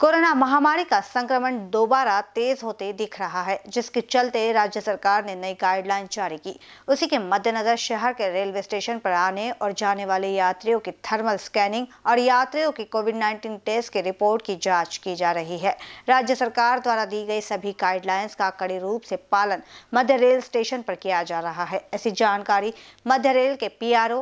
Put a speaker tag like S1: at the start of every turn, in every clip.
S1: corona महामारी का संक्रमण दोबारा तेज होते दिख रहा है जिसके चलते राज्य सरकार ने नई गाइडलाइन जारी की उसी के मद्देनजर शहर के रेलवे स्टेशन पर आने और जाने वाले यात्रियों की थर्मल स्कैनिंग और यात्रियों की कोविड 19 टेस्ट की रिपोर्ट की जांच की जा रही है राज्य सरकार द्वारा दी गई सभी गाइडलाइंस का कड़े रूप से पालन मध्य रेल स्टेशन पर किया जा रहा है ऐसी जानकारी मध्य रेल के पी आर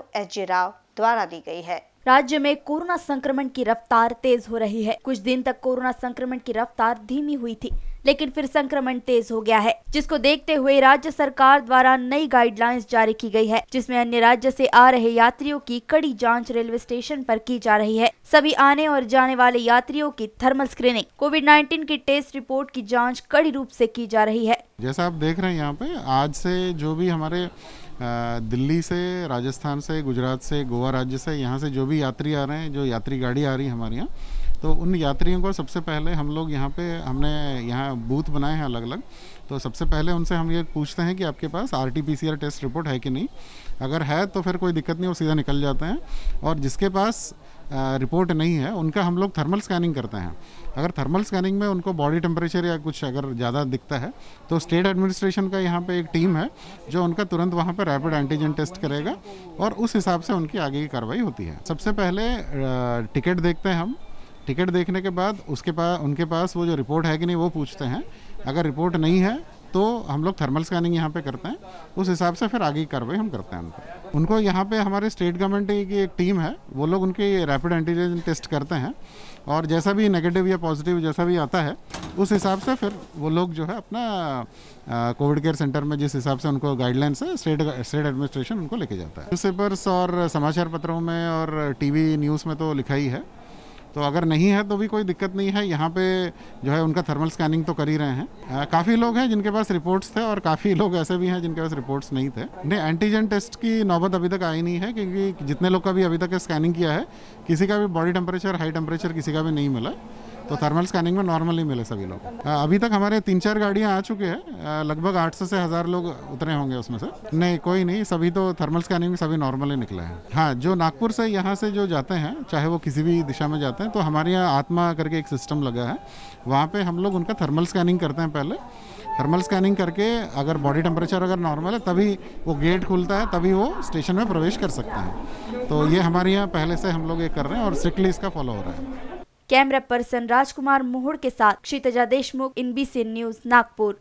S1: राव द्वारा दी गई है राज्य में कोरोना संक्रमण की रफ्तार तेज हो रही है कुछ दिन तक कोरोना संक्रमण की रफ्तार
S2: धीमी हुई थी लेकिन फिर संक्रमण तेज हो गया है जिसको देखते हुए राज्य सरकार द्वारा नई गाइडलाइंस जारी की गई है जिसमें अन्य राज्य से आ रहे यात्रियों की कड़ी जांच रेलवे स्टेशन पर की जा रही है सभी आने और जाने वाले यात्रियों की थर्मल स्क्रीनिंग कोविड 19 की टेस्ट रिपोर्ट की जाँच कड़ी रूप ऐसी की जा रही है
S3: जैसा आप देख रहे हैं यहाँ पे आज से जो भी हमारे दिल्ली से राजस्थान से गुजरात से गोवा राज्य से यहाँ से जो भी यात्री आ रहे हैं जो यात्री गाड़ी आ रही है हमारे यहाँ तो उन यात्रियों को सबसे पहले हम लोग यहाँ पे हमने यहाँ बूथ बनाए हैं अलग अलग तो सबसे पहले उनसे हम ये पूछते हैं कि आपके पास R T P C R test report है कि नहीं अगर है तो फिर कोई दिक्कत नहीं वो सीधा निकल जाते हैं और जिसके पास रिपोर्ट नहीं है उनका हम लोग थर्मल स्कैनिंग करते हैं अगर थर्मल स्कैनिंग में उनको बॉडी टेम्परेचर या कुछ अगर ज़्यादा दिखता है तो स्टेट एडमिनिस्ट्रेशन का यहाँ पे एक टीम है जो उनका तुरंत वहाँ पे रैपिड एंटीजन टेस्ट करेगा और उस हिसाब से उनकी आगे की कार्रवाई होती है सबसे पहले टिकट देखते हैं हम टिकट देखने के बाद उसके पास उनके पास वो जो रिपोर्ट है कि नहीं वो पूछते हैं अगर रिपोर्ट नहीं है तो हम लोग थर्मल स्कैनिंग यहाँ पे करते हैं उस हिसाब से फिर आगे की कार्रवाई हम करते हैं उनको उनको यहाँ पे हमारे स्टेट गवर्नमेंट की एक टीम है वो लोग उनके रैपिड एंटीजन टेस्ट करते हैं और जैसा भी नेगेटिव या पॉजिटिव जैसा भी आता है उस हिसाब से फिर वो लोग जो है अपना कोविड केयर सेंटर में जिस हिसाब से उनको गाइडलाइंस है स्टेट स्टेट एडमिनिस्ट्रेशन उनको लेके जाता है न्यूज़पेपर्स और समाचार पत्रों में और टीवी न्यूज़ में तो लिखा ही है तो अगर नहीं है तो भी कोई दिक्कत नहीं है यहाँ पे जो है उनका थर्मल स्कैनिंग तो कर ही रहे हैं काफ़ी लोग हैं जिनके पास रिपोर्ट्स थे और काफ़ी लोग ऐसे भी हैं जिनके पास रिपोर्ट्स नहीं थे नहीं एंटीजन टेस्ट की नौबत अभी तक आई नहीं है क्योंकि जितने लोग का भी अभी तक स्कैनिंग किया है किसी का भी बॉडी टेम्परेचर हाई टेम्परेचर किसी का भी नहीं मिला तो थर्मल स्कैनिंग में नॉर्मली मिले सभी लोग अभी तक हमारे तीन चार गाड़ियाँ आ चुके हैं लगभग आठ सौ से हज़ार लोग उतरे होंगे उसमें से नहीं कोई नहीं सभी तो थर्मल स्कैनिंग में सभी नॉर्मली निकले हैं हाँ जो नागपुर से यहाँ से जो जाते हैं चाहे वो किसी भी दिशा में जाते हैं तो हमारे यहाँ आत्मा करके एक सिस्टम लगा है वहाँ पर हम लोग उनका थर्मल स्कैनिंग करते हैं पहले थर्मल स्कैनिंग करके अगर बॉडी टेम्परेचर अगर नॉर्मल है तभी वो गेट खुलता है तभी वो स्टेशन में प्रवेश कर सकते
S2: हैं तो ये
S3: हमारे यहाँ पहले से हम लोग ये कर रहे हैं और स्ट्रिक्टली इसका फॉलो हो रहा है
S2: कैमरा पर्सन राजकुमार मोहड़ के साथ क्षितजा देशमुख एनबीसी न्यूज नागपुर